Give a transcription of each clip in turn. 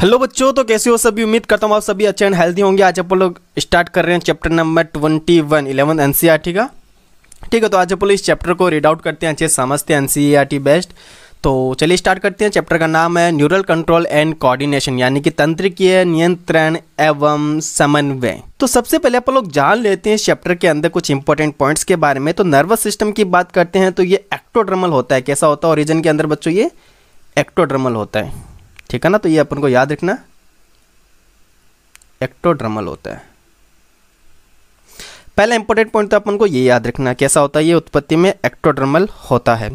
Hello बच्चों तो कैसे हो सभी उम्मीद करता हूँ आप सभी अच्छे एंड हेल्दी होंगे आज आप लोग स्टार्ट कर रहे हैं chapter number twenty one eleven N C R T का ठीक है तो आज आप लोग इस चैप्टर को रीड आउट करते हैं अच्छे समझते हैं N C R T best तो चलिए स्टार्ट करते हैं चैप्टर का नाम है न्यूरल कंट्रोल एंड कोऑर्डिनेशन यानी कि तंत्रिकीय नियंत्रण एवं समन्वय तो सबसे पहले आप लोग जान लेते हैं इस चैप्टर के अंदर कुछ इंपॉर्टेंट पॉइंट्स के बारे में तो नर्वस सिस्टम की बात करते हैं तो ये एक्टोड्रमल होता है कैसा होता है ओरिजिन के अंदर बच्चों ये एक्टोड्रमल होता है ठीक है ना तो ये अपन को याद रखना एक्टोड्रमल होता है पहला इंपॉर्टेंट पॉइंट तो अपन को ये याद रखना कैसा होता है ये उत्पत्ति में एक्टोडर्मल होता है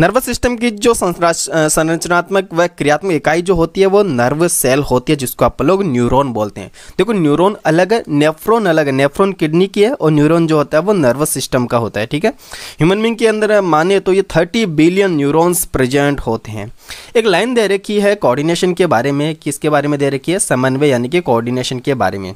नर्वस सिस्टम की जो संरचनात्मक व क्रियात्मक इकाई जो होती है वो नर्व सेल होती है जिसको आप लोग न्यूरॉन बोलते हैं देखो न्यूरॉन अलग है नेफ्रोन अलग है नेफ्रोन किडनी की है और न्यूरोन जो होता है वो नर्वस सिस्टम का होता है ठीक है ह्यूमन बींग के अंदर माने तो ये थर्टी बिलियन न्यूरोन्स प्रेजेंट होते हैं एक लाइन दे रखी है कॉर्डिनेशन के बारे में किसके बारे में दे रखी है समन्वय यानी कि कॉर्डिनेशन के बारे में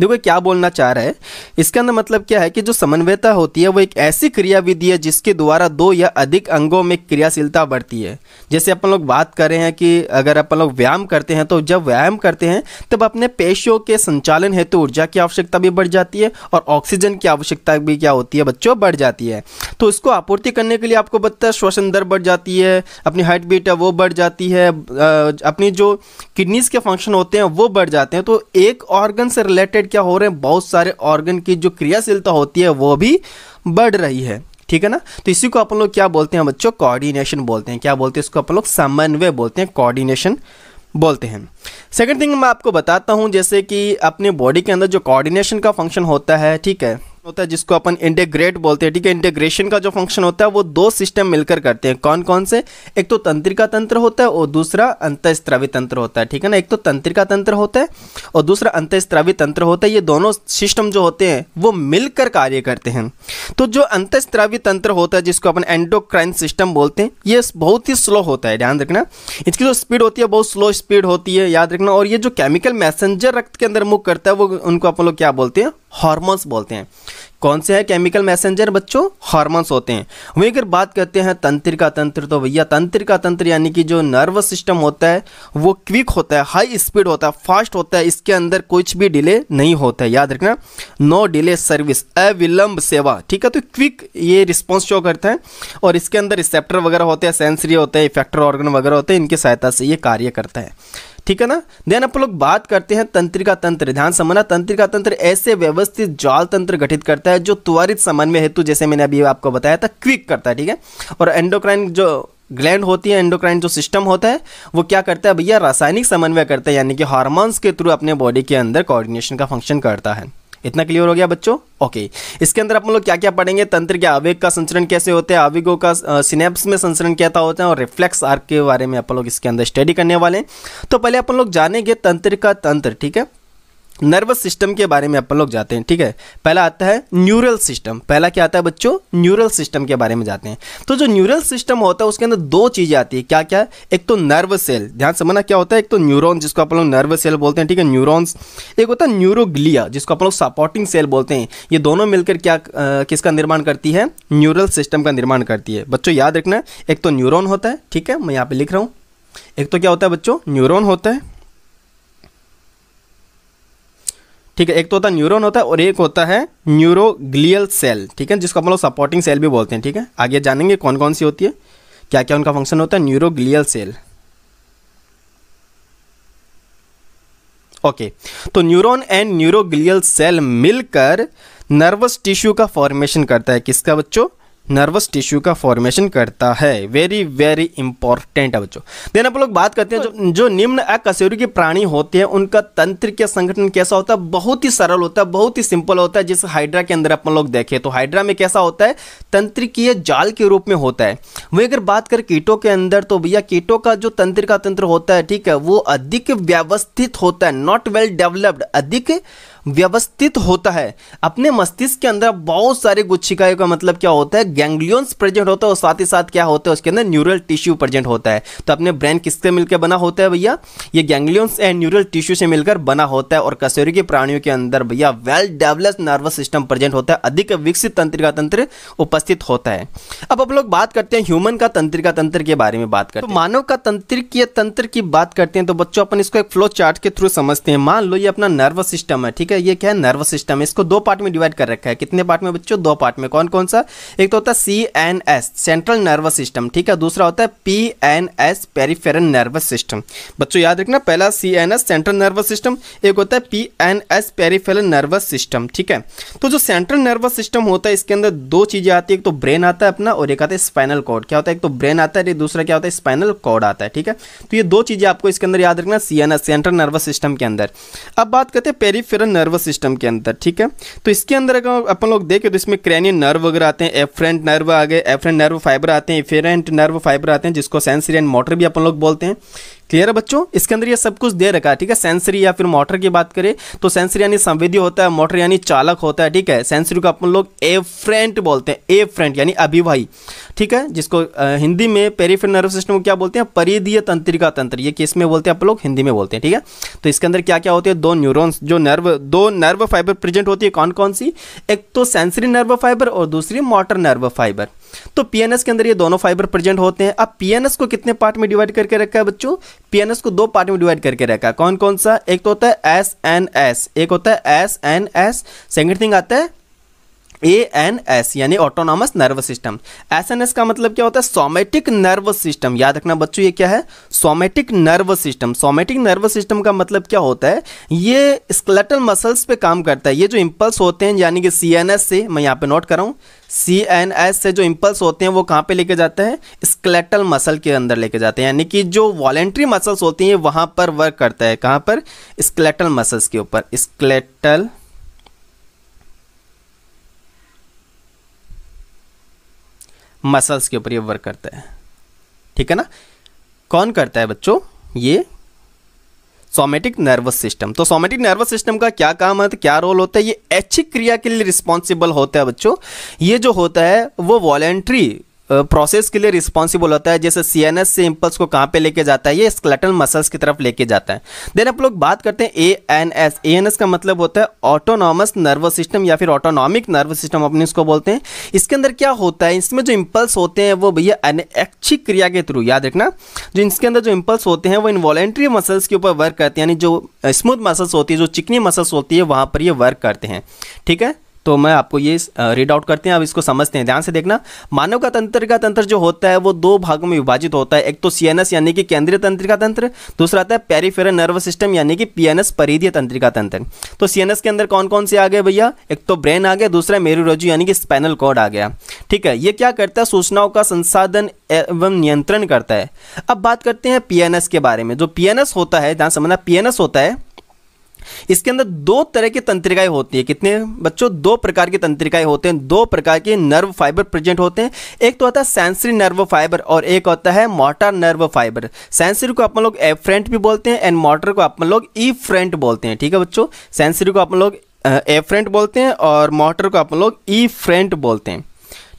देखो क्या बोलना चाह रहा है इसके अंदर मतलब क्या है कि जो समन्वयता होती है वो एक ऐसी क्रियाविधि है जिसके द्वारा दो या अधिक अंगों में क्रियाशीलता बढ़ती है जैसे अपन लोग बात कर रहे हैं कि अगर अपन लोग व्यायाम करते हैं तो जब व्यायाम करते हैं तब अपने पेशियों के संचालन हेतु तो ऊर्जा की आवश्यकता भी बढ़ जाती है और ऑक्सीजन की आवश्यकता भी क्या होती है बच्चों बढ़ जाती है तो इसको आपूर्ति करने के लिए आपको बता श्वसन दर बढ़ जाती है अपनी हार्ट बीट है वो बढ़ जाती है अपनी जो किडनीज के फंक्शन होते हैं वो बढ़ जाते हैं तो एक ऑर्गन से रिलेटेड रिलेटेड क्या हो रहे हैं बहुत सारे ऑर्गन की जो क्रियाशीलता होती है वो भी बढ़ रही है ठीक है ना तो इसी को अपन लोग क्या बोलते हैं बच्चों कोऑर्डिनेशन बोलते हैं क्या बोलते हैं इसको अपन लोग समन्वय बोलते हैं कोऑर्डिनेशन बोलते हैं सेकंड थिंग मैं आपको बताता हूं जैसे कि अपने बॉडी के अंदर जो कोऑर्डिनेशन का फंक्शन होता है ठीक है होता है जिसको अपन इंटेग्रेट बोलते हैं ठीक है इंटेग्रेशन का जो फंक्शन होता है वो दो सिस्टम मिलकर करते हैं कौन कौन से एक तो तंत्रिका तंत्र होता है और दूसरा अंतस्त्रावी तंत्र होता है ठीक है ना एक तो तंत्रिका तंत्र होता है और दूसरा अंतस्त्रावी तंत्र होता है ये दोनों सिस्टम जो होते हैं वो मिलकर कार्य करते हैं तो जो अंतस्त्रावी तंत्र होता है जिसको अपन एंडोक्राइन सिस्टम बोलते हैं ये बहुत ही स्लो होता है ध्यान रखना इसकी जो स्पीड होती है बहुत स्लो स्पीड होती है याद रखना और ये जो केमिकल मैसेंजर रक्त के अंदर मूव करता है वो उनको अपन लोग क्या बोलते हैं हार्मोन्स बोलते हैं कौन से हैं केमिकल मैसेंजर बच्चों हार्मोन्स होते हैं वहीं अगर बात करते हैं तंत्र का तंत्र तो भैया तंत्र का तंत्र यानी कि जो नर्वस सिस्टम होता है वो क्विक होता है हाई स्पीड होता है फास्ट होता है इसके अंदर कुछ भी डिले नहीं होता है याद रखना नो डिले सर्विस अविलंब सेवा ठीक है तो क्विक ये रिस्पॉन्स शो करता है और इसके अंदर रिसेप्टर वगैरह होते हैं सेंसरी होते हैं इफेक्टर ऑर्गन वगैरह होते हैं इनकी सहायता से ये कार्य करता है ठीक है ना देन आप लोग बात करते हैं तंत्रिका तंत्र ध्यान समझना तंत्रिका तंत्र ऐसे व्यवस्थित जाल तंत्र गठित करता है जो त्वरित समन्वय हेतु जैसे मैंने अभी आपको बताया था क्विक करता है ठीक है और एंडोक्राइन जो ग्लैंड होती है एंडोक्राइन जो सिस्टम होता है वो क्या करता है भैया रासायनिक समन्वय करता है यानी कि हार्मोन्स के थ्रू अपने बॉडी के अंदर कोऑर्डिनेशन का फंक्शन करता है इतना क्लियर हो गया बच्चों ओके इसके अंदर अपन लोग क्या क्या पढ़ेंगे तंत्र के आवेग का संचरण कैसे होते हैं आवेगों का सिनेप्स में संचरण कैसा होता है और रिफ्लेक्स आर्क के बारे में अपन लोग इसके अंदर स्टडी करने वाले हैं तो पहले अपन लोग जानेंगे तंत्र का तंत्र ठीक है नर्वस सिस्टम के बारे में अपन लोग जाते हैं ठीक है पहला आता है न्यूरल सिस्टम पहला क्या आता है बच्चों न्यूरल सिस्टम के बारे में जाते हैं तो जो न्यूरल सिस्टम होता है उसके अंदर दो चीज़ें आती है क्या क्या एक तो नर्व सेल ध्यान समझना क्या होता है एक तो न्यूरोन जिसको अपन लोग नर्व सेल बोलते हैं ठीक है न्यूरोन्स एक होता है न्यूरोग्लिया जिसको अपन लोग सपोर्टिंग सेल बोलते हैं ये दोनों मिलकर क्या किसका निर्माण करती है न्यूरल सिस्टम का निर्माण करती है बच्चों याद रखना एक तो न्यूरोन होता है ठीक है मैं यहाँ पर लिख रहा हूँ एक तो क्या होता है बच्चों न्यूरोन होता है ठीक है एक तो होता है न्यूरोन होता है और एक होता है न्यूरोग्लियल सेल ठीक है जिसको हम लोग सपोर्टिंग सेल भी बोलते हैं ठीक है आगे जानेंगे कौन कौन सी होती है क्या क्या उनका फंक्शन होता है न्यूरोग्लियल सेल ओके तो न्यूरोन एंड न्यूरोग्लियल सेल मिलकर नर्वस टिश्यू का फॉर्मेशन करता है किसका बच्चों नर्वस टिश्यू का फॉर्मेशन करता है वेरी वेरी इंपॉर्टेंट है बच्चों देन आप लोग बात करते हैं जो जो निम्न अकशेरु के प्राणी होते हैं उनका तंत्र के संगठन कैसा होता है बहुत ही सरल होता है बहुत ही सिंपल होता है जिस हाइड्रा के अंदर अपन लोग देखें तो हाइड्रा में कैसा होता है की जाल के रूप में होता है वही अगर बात करें कीटों के अंदर तो भैया कीटों का जो तंत्र का तंत्र होता है ठीक है वो अधिक व्यवस्थित होता है नॉट वेल डेवलप्ड अधिक व्यवस्थित होता है अपने मस्तिष्क के अंदर बहुत सारे गुच्छिकाओं का मतलब क्या होता है गैंग्लियंस प्रेजेंट होता है और साथ ही साथ क्या होता है उसके अंदर न्यूरल टिश्यू प्रेजेंट होता है तो अपने ब्रेन किससे मिलकर बना होता है भैया ये गैंग्लियंस एंड न्यूरल टिश्यू से मिलकर बना होता है और कसौरी के प्राणियों के अंदर भैया well developed nervous system present होता है अधिक विकसित तंत्रिका तंत्र उपस्थित होता है अब आप लोग बात करते हैं ह्यूमन का तंत्रिका तंत्र के बारे में बात करते हैं तो मानव का तंत्रिकीय तंत्र की बात करते हैं तो बच्चों अपन इसको एक फ्लो चार्ट के थ्रू समझते हैं मान लो ये अपना नर्वस सिस्टम है ठीक ठीक है ये क्या है नर्वस सिस्टम इसको दो पार्ट में डिवाइड कर रखा है कितने पार्ट में बच्चों दो पार्ट में कौन कौन सा एक तो होता है C N S central nervous system ठीक है दूसरा होता है P N S peripheral nervous system बच्चों याद रखना पहला C N S central nervous system एक होता है P N S peripheral nervous system ठीक है तो जो सेंट्रल नर्वस सिस्टम होता है इसके अंदर दो चीज़ें आती है एक तो ब्रेन आता है अपना और एक आता है स्पाइनल कॉर्ड क्या होता है एक तो ब्रेन आता है दूसरा क्या होता है स्पाइनल कॉर्ड आता है ठीक है तो ये दो चीज़ें आपको इसके अंदर याद रखना C N S central nervous system के अंदर अब बात करते हैं पेरीफेरल नर्वस सिस्टम के अंदर ठीक है तो इसके अंदर अगर अपन लोग देखें तो इसमें क्रैनियन नर्व वगैरह आते हैं एफरेंट नर्व आ गए एफरेंट नर्व फाइबर आते हैं इफेरेंट नर्व फाइबर आते हैं जिसको सेंसरी एंड मोटर भी अपन लोग बोलते हैं क्लियर है बच्चों इसके अंदर ये सब कुछ दे रखा है ठीक है सेंसरी या फिर मोटर की बात करें तो सेंसरी यानी संवेदी होता है मोटर यानी चालक होता है ठीक है सेंसरी को अपन लोग ए फ्रेंट बोलते हैं ए फ्रेंट यानी अभिवाही ठीक है जिसको हिंदी में पेरीफेरल नर्व सिस्टम को क्या बोलते हैं परिधीय तंत्रिका तंत्र ये किस में बोलते हैं आप लोग हिंदी में बोलते हैं ठीक है तो इसके अंदर क्या क्या होते हैं दो न्यूरोन्स जो नर्व दो नर्व फाइबर प्रेजेंट होती है कौन कौन सी एक तो सेंसरी नर्व फाइबर और दूसरी मोटर नर्व फाइबर तो पीएनएस के अंदर ये दोनों फाइबर प्रेजेंट होते हैं अब पीएनएस को कितने पार्ट में डिवाइड करके रखा है बच्चों पीएनएस को दो पार्ट में डिवाइड करके रखा है कौन कौन सा एक तो होता है एस एन एस एक होता है S N S second thing आता है ए एन एस यानी autonomous nervous system S N S का मतलब क्या होता है सोमेटिक नर्वस सिस्टम याद रखना बच्चों ये क्या है somatic nervous system somatic nervous system का मतलब क्या होता है ये स्केलेटल मसल्स पे काम करता है ये जो इम्पल्स होते हैं यानी कि सी एन एस से मैं यहाँ पे नोट कराऊँ सी एन एस से जो इम्पल्स होते हैं वो कहाँ पे लेके जाते हैं स्केलेटल मसल के अंदर लेके जाते हैं यानी कि जो वॉलेंट्री मसल्स होती हैं वहाँ पर वर्क करता है कहाँ पर स्केलेटल मसल्स के ऊपर स्केलेटल मसल्स के ऊपर ये वर्क करता है ठीक है ना कौन करता है बच्चों ये सोमेटिक नर्वस सिस्टम तो सोमेटिक नर्वस सिस्टम का क्या काम है तो क्या रोल होता है ये ऐच्छिक क्रिया के लिए रिस्पॉन्सिबल होता है बच्चों ये जो होता है वो वॉलेंट्री प्रोसेस के लिए रिस्पॉन्सिबल होता है जैसे सी से इम्पल्स को कहाँ पे लेके जाता है ये स्क्लेटल मसल्स की तरफ लेके जाता है देन आप लोग बात करते हैं A N S A N S का मतलब होता है ऑटोनॉमस नर्वस सिस्टम या फिर ऑटोनॉमिक नर्वस सिस्टम अपने इसको बोलते हैं इसके अंदर क्या होता है इसमें जो इम्पल्स होते हैं वो भैया अनैच्छिक क्रिया के थ्रू याद रखना जो इसके अंदर जो इम्पल्स होते हैं वो इन्वॉलेंट्री मसल्स के ऊपर वर्क करते हैं यानी जो स्मूथ मसल्स होती है जो चिकनी मसल्स होती है वहाँ पर ये वर्क करते हैं ठीक है तो मैं आपको ये रीड आउट करते हैं अब इसको समझते हैं ध्यान से देखना मानव का तंत्रिका तंत्र जो होता है वो दो भागों में विभाजित होता है एक तो सीएनएस यानी कि केंद्रीय तंत्रिका तंत्र दूसरा आता है पेरीफेरल नर्वस सिस्टम यानी कि पीएनएस परिधीय तंत्रिका तंत्र तो सीएनएस के अंदर कौन कौन से आ गए भैया एक तो ब्रेन आ गया दूसरा मेरूरजू यानी कि स्पाइनल कोड आ गया ठीक है ये क्या करता है सूचनाओं का संसाधन एवं नियंत्रण करता है अब बात करते हैं पी के बारे में जो पी होता है ध्यान समझना पी होता है इसके अंदर दो तरह की तंत्रिकाएं होती है कितने बच्चों दो प्रकार की तंत्रिकाएं होते हैं दो प्रकार के नर्व फाइबर प्रेजेंट होते हैं एक तो होता है सेंसरी नर्व फाइबर और एक होता है मोटर नर्व फाइबर सेंसरी को अपन लोग एफ्रेंट भी बोलते हैं एंड मोटर को अपन लोग ई फ्रेंट बोलते हैं ठीक है बच्चों सेंसरी को अपन लोग एफ्रेंट बोलते हैं और मोटर को अपन लोग ई फ्रेंट बोलते हैं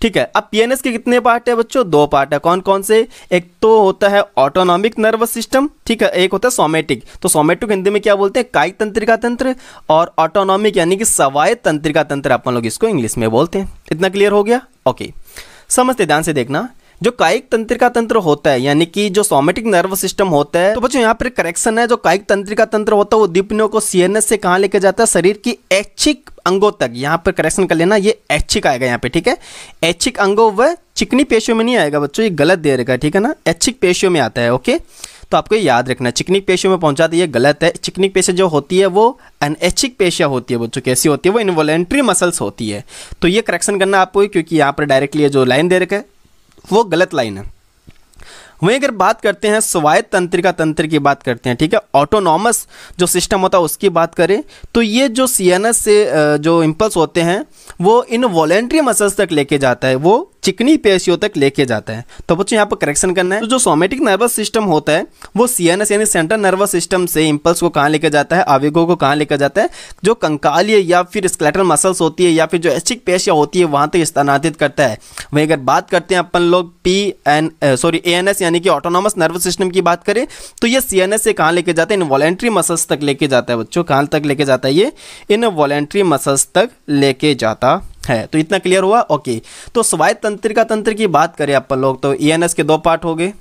ठीक है अब पीएनएस के कितने पार्ट है बच्चों दो पार्ट है कौन कौन से एक तो होता है ऑटोनॉमिक नर्वस सिस्टम ठीक है एक होता है सोमेटिक तो सोमेटिक हिंदी में क्या बोलते हैं कायिक तंत्रिका तंत्र और ऑटोनॉमिक यानी कि सवाय तंत्रिका तंत्र आप लोग इसको इंग्लिश में बोलते हैं इतना क्लियर हो गया ओके समझते ध्यान से देखना जो कायिक तंत्रिका तंत्र होता है यानी कि जो सोमेटिक नर्व सिस्टम होता है तो बच्चों यहाँ पर करेक्शन है जो कायिक तंत्रिका तंत्र होता है वो दीपनियों को सीएनएस से कहाँ लेके जाता है शरीर की ऐच्छिक अंगों तक यहाँ पर करेक्शन कर लेना ये ऐच्छिक आएगा यहाँ पे ठीक है ऐच्छिक अंगों व चिकनी पेशियों में नहीं आएगा बच्चों ये गलत दे रखा है ठीक है ना ऐच्छिक पेशियों में आता है ओके तो आपको याद रखना चिकनी पेशियों में पहुंचाती है गलत है चिकनी पेशिया जो होती है वो अनएच्छिक पेशिया होती है बच्चों कैसी होती है वो इन्वॉलेंट्री मसल्स होती है तो ये करेक्शन करना आपको क्योंकि यहाँ पर डायरेक्टली जो लाइन दे रखा है वो गलत लाइन है वहीं अगर बात करते हैं स्वायत्त तंत्रिका तंत्र की बात करते हैं ठीक है ऑटोनॉमस जो सिस्टम होता है उसकी बात करें तो ये जो सीएनएस से जो इम्पल्स होते हैं वो इन वॉलेंट्री मसल्स तक लेके जाता है वो चिकनी पेशियों तक लेके जाता है तो बच्चों यहाँ पर करेक्शन करना है तो जो सोमेटिक नर्वस सिस्टम होता है वो सीएनएस यानी सेंट्रल नर्वस सिस्टम से इंपल्स को कहाँ लेकर जाता है आवेगों को कहाँ लेकर जाता है जो कंकालीय या फिर स्क्लेटर मसल्स होती है या फिर जो एस्टिक पेशियाँ होती है वहाँ तक स्थानांतरित करता है वहीं अगर बात करते हैं अपन लोग P N sorry A N S यानी कि ऑटोनॉमस नर्वस सिस्टम की बात करें तो ये सी एन एस से कहाँ लेके जाता है वॉलेंट्री मसल्स तक लेके जाता है बच्चों कहाँ तक लेके जाता है ये वॉलेंट्री मसल्स तक लेके जाता है तो इतना क्लियर हुआ ओके तो स्वायत्त तंत्रिका तंत्र की बात करें अपन लोग तो ई e के दो पार्ट हो गए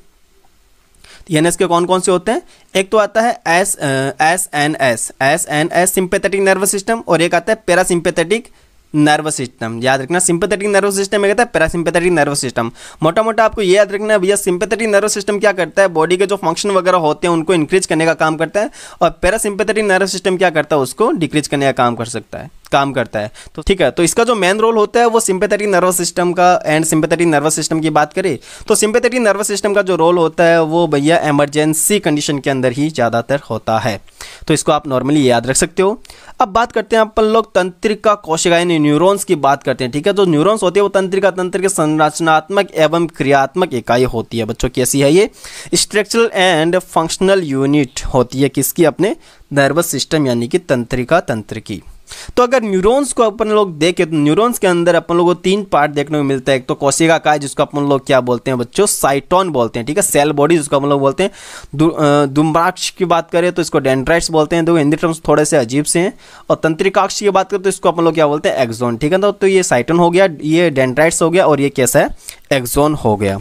ईएनएस e के कौन कौन से होते हैं एक तो आता है S S N S S N S sympathetic nervous system और एक आता है पैरासिंपेथेटिक नर्वस सिस्टम याद रखना सिंपेथेटिक नर्वस सिस्टम एक आता है पैरासिम्पेथेटिक नर्वस सिस्टम मोटा मोटा आपको ये याद रखना है भैया सिंपेथेटिक नर्वस सिस्टम क्या करता है बॉडी के जो फंक्शन वगैरह होते हैं उनको इंक्रीज करने का काम करता है और पैरासिंपेथेटिक नर्वस सिस्टम क्या करता है उसको डिक्रीज करने का काम कर सकता है काम करता है तो ठीक है तो इसका जो मेन रोल होता है वो सिंपेथेटिक नर्वस सिस्टम का एंड सिंपेथेटिक नर्वस सिस्टम की बात करें तो सिंपेथेटिक नर्वस सिस्टम का जो रोल होता है वो भैया एमरजेंसी कंडीशन के अंदर ही ज़्यादातर होता है तो इसको आप नॉर्मली याद रख सकते हो अब बात करते हैं अपन लोग तंत्रिका कोशिका यानी न्यूरोन्स की बात करते हैं ठीक है जो न्यूरोन्स होते हैं वो तंत्रिका तंत्र के संरचनात्मक एवं क्रियात्मक इकाई होती है बच्चों कैसी है ये स्ट्रक्चरल एंड फंक्शनल यूनिट होती है किसकी अपने नर्वस सिस्टम यानी कि तंत्रिका तंत्र की तो अगर न्यूरॉन्स को अपन लोग देखें तो न्यूरॉन्स के अंदर अपन लोगों को तीन पार्ट देखने को मिलता है एक तो कोशिका का है जिसको अपन लोग क्या बोलते हैं बच्चों साइटोन बोलते हैं ठीक है सेल बॉडी जिसको अपन लोग बोलते हैं दुम्बाक्ष की बात करें तो इसको डेंड्राइट्स बोलते हैं तो हिंदी टर्म्स थोड़े से अजीब से हैं और तंत्रिकाक्ष की बात करें तो इसको अपन लोग क्या बोलते हैं एक्जोन ठीक है तो ये साइटोन हो गया ये डेंड्राइट्स हो गया और ये कैसा है एक्जोन हो गया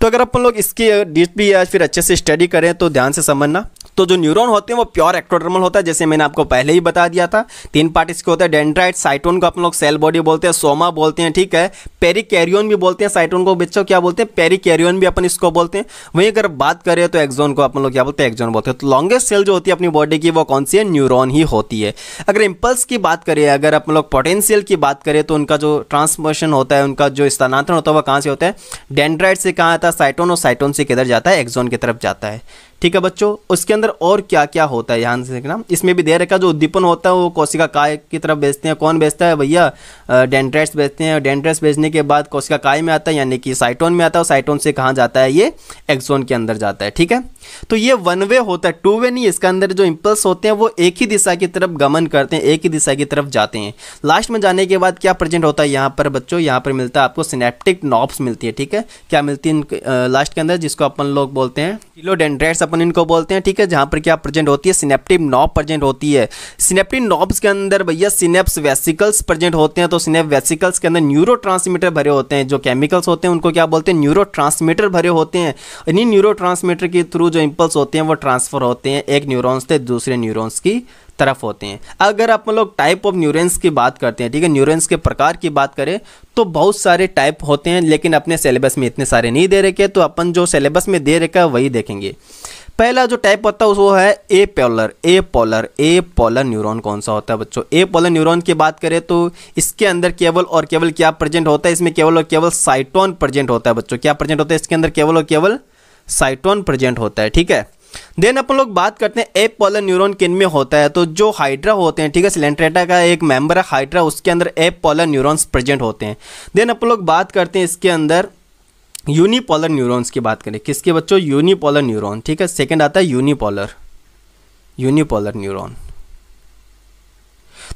तो अगर अपन लोग इसकी डीपी या फिर अच्छे से स्टडी करें तो ध्यान से समझना तो जो न्यूरॉन होते हैं वो प्योर एक्टोडर्मल होता है जैसे मैंने आपको पहले ही बता दिया था तीन पार्ट इसके होते हैं डेंड्राइट साइटोन को अपन लोग सेल बॉडी बोलते हैं सोमा बोलते हैं ठीक है पेरिकैरियन भी बोलते हैं साइटोन को बच्चों क्या बोलते हैं पेरिकैरियन भी अपन इसको बोलते हैं वहीं अगर बात करें तो एक्जोन को अपन लोग क्या बोलते हैं एक्जोन बोलते हैं तो लॉन्गेस्ट सेल जो होती है अपनी बॉडी की वो कौन सी है न्यूरोन ही होती है अगर इंपल्स की बात करें अगर अपन लोग पोटेंशियल की बात करें तो उनका जो ट्रांसमोशन होता है उनका जो स्थानांतरण होता है वह कहाँ से होता है डेंड्राइड से कहाँ आता है साइटोन और साइटोन से किधर जाता है एक्जोन की तरफ जाता है ठीक है बच्चों उसके अंदर और क्या क्या होता है यहाँ से देखना इसमें भी दे रखा जो उद्दीपन होता है वो कोशिका काय की तरफ बेचते हैं कौन बेचता है भैया डेंड्रेट्स बेचते हैं डेंड्रेट्स बेचने के बाद कोशिका काय में आता है यानी कि साइटोन में आता है और साइटोन से कहाँ जाता है ये एक्सोन के अंदर जाता है ठीक है तो ये वन वे होता है टू वे नहीं इसके अंदर जो इम्पल्स होते हैं वो एक ही दिशा की तरफ गमन करते हैं एक ही दिशा की तरफ जाते हैं लास्ट में जाने के बाद क्या प्रेजेंट होता है यहाँ पर बच्चों यहाँ पर मिलता है आपको सिनेप्टिक नॉब्स मिलती है ठीक है क्या मिलती है लास्ट के अंदर जिसको अपन लोग बोलते हैं किलोडेंड्रेट्स अपन इनको बोलते हैं ठीक है जहाँ पर क्या प्रेजेंट होती है सिनेप्टिक नॉब प्रेजेंट होती है सिनेप्टिक नॉब्स के अंदर भैया सिनेप्स वेसिकल्स प्रेजेंट होते हैं तो सिनेप वेसिकल्स के अंदर न्यूरो भरे होते हैं जो केमिकल्स होते हैं उनको क्या बोलते हैं न्यूरो भरे होते हैं इन्हीं न्यूरो के थ्रू जो इम्पल्स होते हैं वो ट्रांसफ़र होते हैं एक न्यूरॉन्स से दूसरे न्यूरॉन्स की तरफ होते हैं अगर आप लोग टाइप ऑफ न्यूरेंस की बात करते हैं ठीक है न्यूरेंस के प्रकार की बात करें तो बहुत सारे टाइप होते हैं लेकिन अपने सिलेबस में इतने सारे नहीं दे रखे तो अपन जो सिलेबस में दे रखा है वही देखेंगे पहला जो टाइप होता है वो है apolar apolar apolar neuron कौन सा होता है बच्चों ए पोलर न्यूरॉन की बात करें तो इसके अंदर केवल और केवल क्या प्रेजेंट होता है इसमें केवल और केवल साइटोन प्रेजेंट होता है बच्चों क्या प्रेजेंट होता है इसके अंदर केवल और केवल साइटोन प्रेजेंट होता है ठीक है देन अपन लोग बात करते हैं एप पॉलर न्यूरॉन किन में होता है तो जो हाइड्रा होते हैं ठीक है सिलेंट्रेटा का एक मेंबर है हाइड्रा उसके अंदर एप पॉलर न्यूरॉन्स प्रेजेंट होते हैं देन अपन लोग बात करते हैं इसके अंदर यूनिपोलर न्यूरॉन्स की बात करें किसके बच्चों यूनिपोलर न्यूरोन ठीक है सेकेंड आता है यूनिपोलर यूनिपोलर न्यूरोन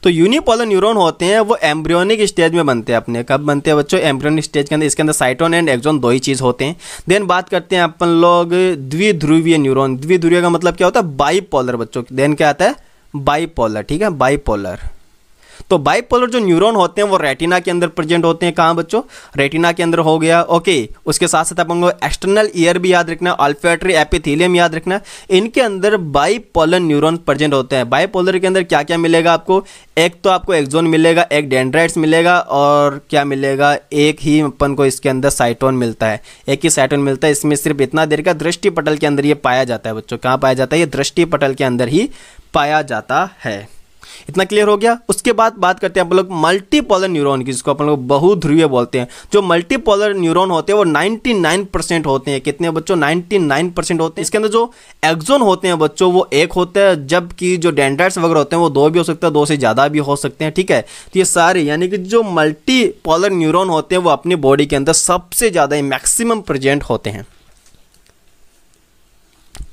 तो यूनिपोलर न्यूरोन होते हैं वो एम्ब्रियोनिक स्टेज में बनते हैं अपने कब बनते हैं बच्चों एम्ब्रियोनिक स्टेज के अंदर इसके अंदर साइटोन एंड एक्जोन दो ही चीज़ होते हैं देन बात करते हैं अपन लोग द्विध्रुवीय न्यूरोन द्विध्रुवीय का मतलब क्या होता है बाईपोलर बच्चों देन क्या आता है बाईपोलर ठीक है बाईपोलर तो बाइपोलर जो न्यूरॉन होते हैं वो रेटिना के अंदर प्रेजेंट होते हैं कहाँ बच्चों रेटिना के अंदर हो गया ओके उसके साथ साथ अपन को एक्सटर्नल ईयर भी याद रखना अल्फेट्री एपिथीलियम याद रखना इनके अंदर बाइपोलर न्यूरोन प्रेजेंट होते हैं बाइपोलर के अंदर क्या क्या मिलेगा आपको एक तो आपको एक्जोन मिलेगा एक डेंड्राइट्स मिलेगा और क्या मिलेगा एक ही अपन को इसके अंदर साइटोन मिलता है एक ही साइटोन मिलता है इसमें सिर्फ इतना देर का दृष्टि पटल के अंदर ये पाया जाता है बच्चों कहाँ पाया जाता है ये दृष्टि पटल के अंदर ही पाया जाता है इतना क्लियर हो गया उसके बाद बात करते हैं आप लोग मल्टीपोलर न्यूरोन की जिसको अपन लोग बहुध्रुवीय बोलते हैं जो मल्टीपोलर न्यूरोन होते हैं वो 99 परसेंट होते हैं कितने बच्चों 99 परसेंट होते हैं इसके अंदर जो एक्जोन होते हैं बच्चों वो एक होते हैं जबकि जो डेंड्राइट्स वगैरह होते हैं वो दो भी हो सकता है दो से ज़्यादा भी हो सकते हैं ठीक है तो ये सारे यानी कि जो मल्टीपोलर न्यूरोन होते हैं वो अपनी बॉडी के अंदर सबसे ज़्यादा मैक्सिमम प्रजेंट होते हैं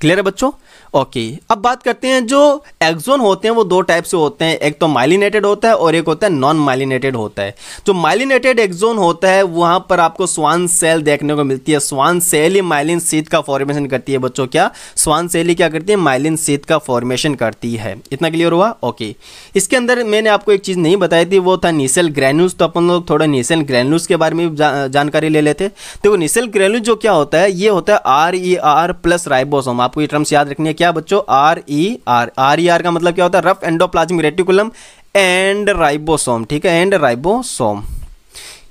क्लियर है बच्चों ओके अब बात करते हैं जो एक्सोन होते हैं वो दो टाइप से होते हैं एक तो माइलिनेटेड होता है और एक होता है नॉन माइलिनेटेड होता है जो माइलिनेटेड एक्सोन होता है वहाँ पर आपको स्वान सेल देखने को मिलती है स्वान सेल ही माइलिन सीत का फॉर्मेशन करती है बच्चों क्या स्वान सेल ही क्या करती है माइलिन सीत का फॉर्मेशन करती है इतना क्लियर हुआ ओके इसके अंदर मैंने आपको एक चीज़ नहीं बताई थी वो था निसेल ग्रैन्यूज तो अपन लोग थोड़ा नीसेल ग्रैन्यूज के बारे में जा, जानकारी ले लेते देखो नीसेल ग्रैन्यूज जो क्या होता है ये होता है R E R plus ribosome आपको ये टर्म्स याद रखनी है क्या बच्चों R E R R E R का मतलब क्या होता है rough endoplasmic reticulum and ribosome ठीक है एंड राइबोसोम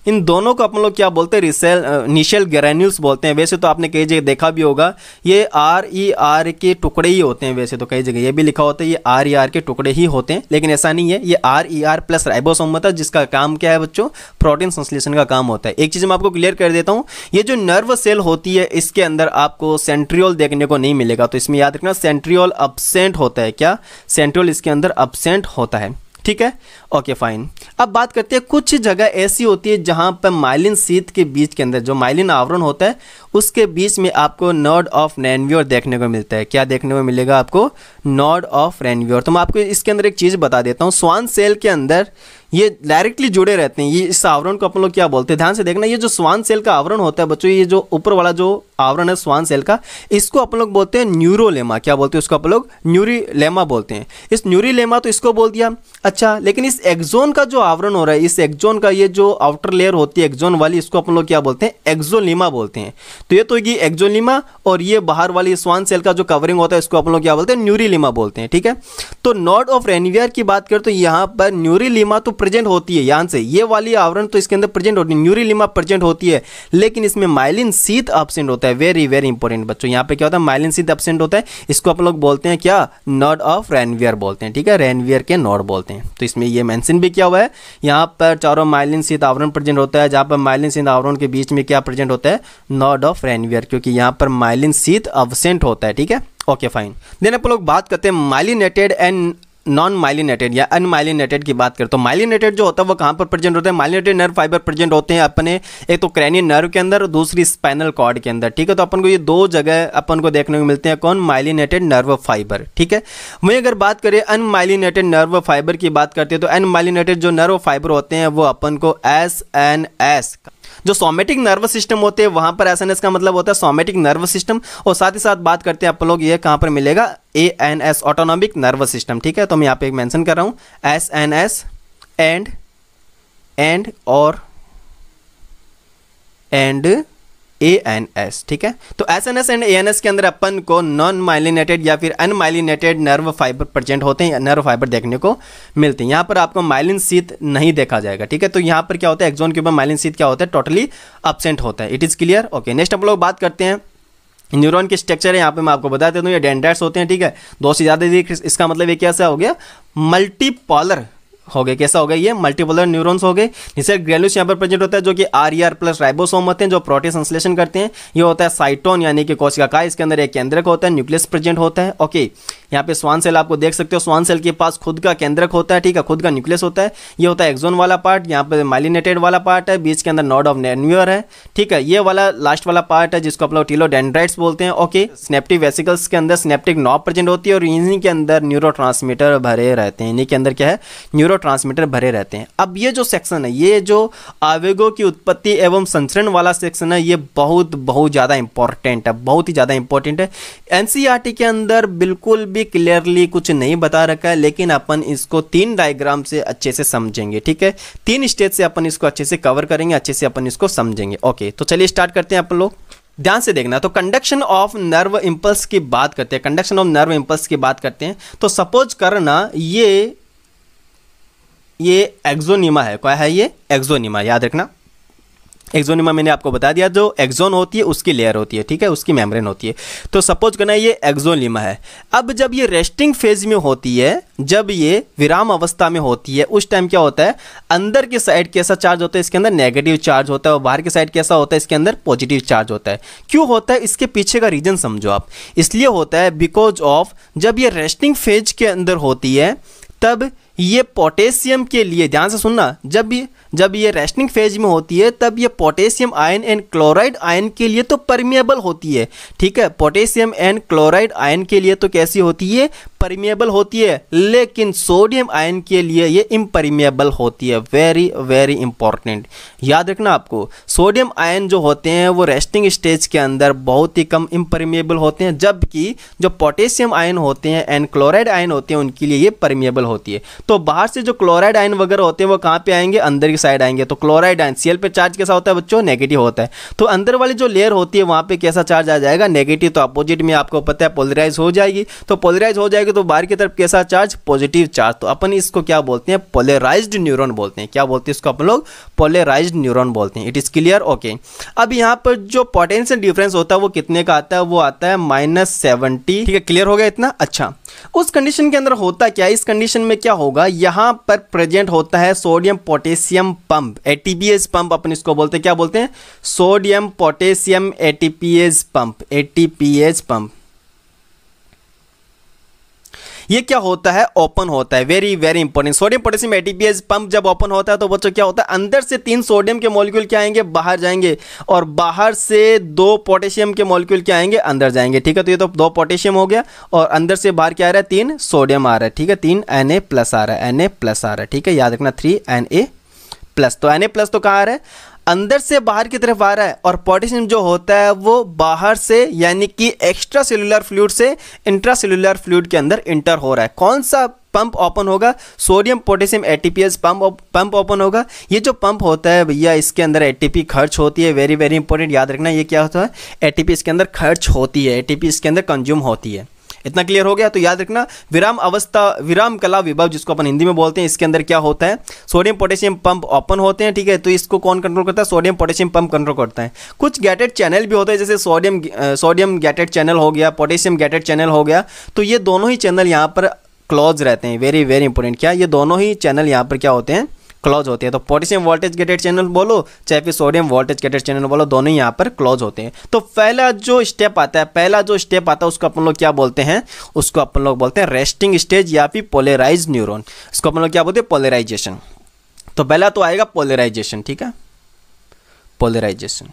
इन दोनों को अपन लोग क्या बोलते हैं रिसेल निशेल ग्रेन्यूल्स बोलते हैं वैसे तो आपने कई जगह देखा भी होगा ये आर ई आर के टुकड़े ही होते हैं वैसे तो कई जगह ये भी लिखा होता है ये आर ई आर के टुकड़े ही होते हैं लेकिन ऐसा नहीं है ये R E R plus ribosome होता है जिसका काम क्या है बच्चों प्रोटीन संश्लेषण का काम होता है एक चीज़ मैं आपको क्लियर कर देता हूँ ये जो नर्व सेल होती है इसके अंदर आपको सेंट्रियोल देखने को नहीं मिलेगा तो इसमें याद रखना सेंट्रियोल अपसेंट होता है क्या सेंट्रियोल इसके अंदर अपसेंट होता है ठीक है ओके फाइन अब बात करते हैं कुछ जगह ऐसी होती है जहाँ पर माइलिन सीत के बीच के अंदर जो माइलिन आवरण होता है उसके बीच में आपको नॉड ऑफ रेनव्योर देखने को मिलता है क्या देखने को मिलेगा आपको नॉड ऑफ रेनव्योर तो मैं आपको इसके अंदर एक चीज़ बता देता हूँ स्वान सेल के अंदर ये डायरेक्टली जुड़े रहते हैं ये इस आवरण को अपन लोग क्या बोलते हैं ध्यान से देखना ये जो स्वान सेल का आवरण होता है बच्चों ये जो ऊपर वाला जो आवरण है स्वान सेल का इसको अपन लोग बोलते हैं न्यूरोलेमा क्या बोलते हैं उसको अपन लोग न्यूरीलेमा बोलते हैं इस न्यूरीलेमा तो इसको बोल दिया अच्छा लेकिन इस एक्जोन का जो आवरण हो रहा है इस एक्जोन का ये जो आउटर लेयर होती है एक्जोन वाली इसको अपन लोग क्या बोलते हैं एक्जोलिमा बोलते हैं तो ये तो होगी एक्जोलिमा और ये बाहर वाली स्वान सेल का जो कवरिंग होता है इसको अपन लोग क्या बोलते हैं न्यूरीलिमा बोलते हैं ठीक है तो नॉर्ड ऑफ रेनवियर की बात करें तो यहाँ पर न्यूरीलिमा तो प्रेजेंट होती है यहाँ से ये वाली आवरण तो इसके अंदर प्रेजेंट होती है न्यूरीलिमा प्रेजेंट होती है लेकिन इसमें माइलिन सीत एबसेंट होता है वेरी वेरी इंपॉर्टेंट बच्चों यहाँ पर क्या होता है माइलिन सीत एबसेंट होता है इसको अपन लोग बोलते हैं क्या नॉर्ड ऑफ रेनवियर बोलते हैं ठीक है रेनवियर के नॉर्ड बोलते हैं तो इसमें ये मेंशन भी किया हुआ है यहाँ पर चारों माइलिन सीध आवरण प्रेजेंट होता है जहाँ पर माइलिन सीध आवरण के बीच में क्या प्रेजेंट होता है नॉड ऑफ रेनवियर क्योंकि यहाँ पर माइलिन सीध अवसेंट होता है ठीक है ओके फाइन देन आप लोग बात करते हैं माइलिनेटेड एंड नॉन माइलिनेटेड या अनमाइलिनेटेड की बात करें तो माइलिनेटेड जो होता है वो कहाँ पर प्रेजेंट होते हैं माइलिनेटेड नर्व फाइबर प्रेजेंट होते हैं अपने एक तो क्रैनियन नर्व के अंदर और दूसरी स्पाइनल कॉर्ड के अंदर ठीक है तो अपन को ये दो जगह अपन को देखने को मिलते हैं कौन माइलिनेटेड नर्व फाइबर ठीक है वहीं अगर बात करें अनमाइलिनेटेड नर्व फाइबर की बात करते हैं तो अनमाइलिनेटेड जो नर्व फाइबर होते हैं वो अपन को एस एन एस जो सोमेटिक नर्व सिस्टम होते हैं वहां पर एस एन एस का मतलब होता है सोमेटिक नर्व सिस्टम और साथ ही साथ बात करते हैं आप लोग ये कहां पर मिलेगा A N S autonomic nerve system ठीक है तो मैं यहां पे मेंशन कर रहा हूं S N S and and और एंड ए एन एस ठीक है तो S N S and A N S के अंदर अपन को नॉन माइलिनेटेड या फिर अनमाइलिनेटेड नर्व फाइबर प्रजेंट होते हैं नर्व फाइबर देखने को मिलते हैं यहाँ पर आपको माइलिन सीत नहीं देखा जाएगा ठीक है तो यहाँ पर क्या होता है एक्जोन के ऊपर माइलिन सीत क्या होता है टोटली अपसेंट होता है it is clear okay next हम लोग बात करते हैं न्यूरॉन के स्ट्रक्चर है यहाँ पे मैं आपको बता देता हूँ ये डेंड्राइट्स होते हैं ठीक है दो से ज़्यादा इसका मतलब ये कैसा हो गया मल्टीपॉलर हो गए कैसा हो गया ये मल्टीपोलर न्यूरॉन्स हो गए जिससे ग्रेनुस यहाँ पर प्रेजेंट होता है जो कि R E R plus ribosome होते हैं जो प्रोटीन संश्लेषण करते हैं ये होता है साइटोन यानी कि कोशिका का इसके अंदर एक केंद्रक होता है न्यूक्लियस प्रेजेंट होता है ओके यहाँ पे स्वान सेल आपको देख सकते हो स्वान सेल के पास खुद का केंद्रक होता है ठीक है खुद का न्यूक्लियस होता है ये होता है एक्जोन वाला पार्ट यहाँ पे माइलिनेटेड वाला पार्ट है बीच के अंदर नॉड ऑफ नैन्यूअर है ठीक है ये वाला लास्ट वाला पार्ट है जिसको आप लोग टीलो बोलते हैं ओके स्नेप्टिक वेसिकल्स के अंदर स्नेप्टिक नॉब प्रेजेंट होती है और इन्हीं के अंदर न्यूरो भरे रहते हैं इन्हीं के अंदर क्या है न्यूरो भरे रहते हैं अब ये जो सेक्शन है ये जो आवेगों की उत्पत्ति एवं संचरण वाला सेक्शन है ये बहुत बहुत ज़्यादा इंपॉर्टेंट है बहुत ही ज़्यादा इंपॉर्टेंट है एन e के अंदर बिल्कुल भी भी क्लियरली कुछ नहीं बता रखा है लेकिन अपन इसको तीन डायग्राम से अच्छे से समझेंगे ठीक है तीन स्टेज से अपन इसको अच्छे से कवर करेंगे अच्छे से अपन इसको समझेंगे ओके तो चलिए स्टार्ट करते हैं अपन लोग ध्यान से देखना तो कंडक्शन ऑफ नर्व इम्पल्स की बात करते हैं कंडक्शन ऑफ नर्व इम्पल्स की बात करते हैं तो सपोज करना ये ये एक्जोनिमा है क्या है ये एक्जोनिमा याद रखना एक्सोनिमा मैंने आपको बता दिया जो एक्जोन होती है उसकी लेयर होती है ठीक है उसकी मेम्ब्रेन होती है तो सपोज करना ये एक्सोनलिमा है अब जब ये रेस्टिंग फेज में होती है जब ये विराम अवस्था में होती है उस टाइम क्या होता है अंदर की साइड कैसा चार्ज होता है इसके अंदर नेगेटिव चार्ज होता है और बाहर की साइड कैसा होता है इसके अंदर पॉजिटिव चार्ज होता है क्यों होता है इसके पीछे का रीजन समझो आप इसलिए होता है बिकॉज ऑफ जब ये रेस्टिंग फेज के अंदर होती है तब ये पोटेशियम के लिए ध्यान से सुनना जब ये जब ये रेस्टिंग फेज में होती है तब ये potassium ion and chloride ion के लिए तो परमिएबल होती है ठीक है पोटेशियम एंड क्लोराइड आयन के लिए तो कैसी होती है परमिएबल होती है लेकिन सोडियम आयन के लिए ये इम्परमिएबल होती है वेरी वेरी इंपॉर्टेंट याद रखना आपको सोडियम आयन जो होते हैं वो रेस्टिंग स्टेज के अंदर बहुत ही कम इम्परमिएबल होते हैं जबकि जो पोटेशियम आयन होते हैं एंड क्लोराइड आयन होते हैं उनके लिए ये परमिएबल होती है तो बाहर से जो क्लोराइड आयन वगैरह होते हैं वो कहाँ पे आएंगे अंदर की साइड आएंगे तो क्लोराइड आयन सीएल पे चार्ज कैसा होता है बच्चों नेगेटिव होता है तो अंदर वाली जो लेयर होती है वहाँ पे कैसा चार्ज आ जाएगा नेगेटिव तो अपोजिट में आपको पता है पोलराइज हो जाएगी तो पोलराइज हो जाएगी तो बाहर की तरफ कैसा चार्ज पॉजिटिव चार्ज तो अपन इसको क्या बोलते हैं पोलराइज न्यूरोन बोलते हैं क्या बोलते हैं इसको अपन लोग पोलराइज न्यूरोन बोलते हैं इट इज़ क्लियर ओके अब यहाँ पर जो पोटेंशियल डिफरेंस होता है वो कितने का आता है वो आता है माइनस सेवेंटी ठीक है क्लियर हो गया इतना अच्छा उस कंडीशन के अंदर होता क्या इस कंडीशन में क्या होगा होगा यहाँ पर प्रेजेंट होता है sodium potassium pump ATPase pump अपन इसको बोलते हैं क्या बोलते हैं sodium potassium ATPase pump ATPase pump ये क्या होता है ओपन होता है very very important sodium potassium ATPase pump जब ओपन होता है तो बच्चों क्या होता है अंदर से तीन सोडियम के मॉलिक्यूल क्या आएंगे बाहर जाएंगे और बाहर से दो पोटेशियम के मॉलिक्यूल क्या आएंगे अंदर जाएंगे ठीक है तो ये तो दो पोटेशियम हो गया और अंदर से बाहर क्या आ रहा है तीन सोडियम आ रहा है ठीक है तीन एन प्लस आ रहा है एन प्लस आ रहा है ठीक है याद रखना थ्री एन प्लस तो एन प्लस तो कहाँ आ रहा है अंदर से बाहर की तरफ आ रहा है और पोटेशियम जो होता है वो बाहर से यानी कि एक्स्ट्रा सेलुलर फ्लूड से इंट्रा सेलुलर फ्लूड के अंदर इंटर हो रहा है कौन सा पंप ओपन होगा sodium potassium ATPase pump pump open होगा ये जो पंप होता है भैया इसके अंदर एटीपी खर्च होती है वेरी वेरी इंपॉर्टेंट याद रखना ये क्या होता है एटीपी इसके अंदर खर्च होती है एटीपी इसके अंदर कंज्यूम होती है इतना क्लियर हो गया तो याद रखना विराम अवस्था विराम कला विभव जिसको अपन हिंदी में बोलते हैं इसके अंदर क्या होता है सोडियम पोटेशियम पंप ओपन होते हैं ठीक है तो इसको कौन कंट्रोल करता है सोडियम पोटेशियम पंप कंट्रोल करता है कुछ गैटेड चैनल भी होते हैं जैसे सोडियम सोडियम गैटेड चैनल हो गया पोटेशियम गैटेड चैनल हो गया तो ये दोनों ही चैनल यहाँ पर क्लोज रहते हैं वेरी वेरी इंपॉर्टेंट क्या ये दोनों ही चैनल यहाँ पर क्या होते हैं क्लोज होते हैं तो पोटेशियम वोल्टेज गेटेड चैनल बोलो चाहे फिर सोडियम वोल्टेज गेटेड चैनल बोलो दोनों यहाँ पर क्लोज होते हैं तो पहला जो स्टेप आता है पहला जो स्टेप आता है उसको अपन लोग क्या बोलते हैं उसको अपन लोग बोलते हैं रेस्टिंग स्टेज या फिर पोलेराइज न्यूरोन इसको अपन लोग क्या बोलते हैं पोलेराइजेशन तो पहला तो आएगा पोलेराइजेशन ठीक है पोलराइजेशन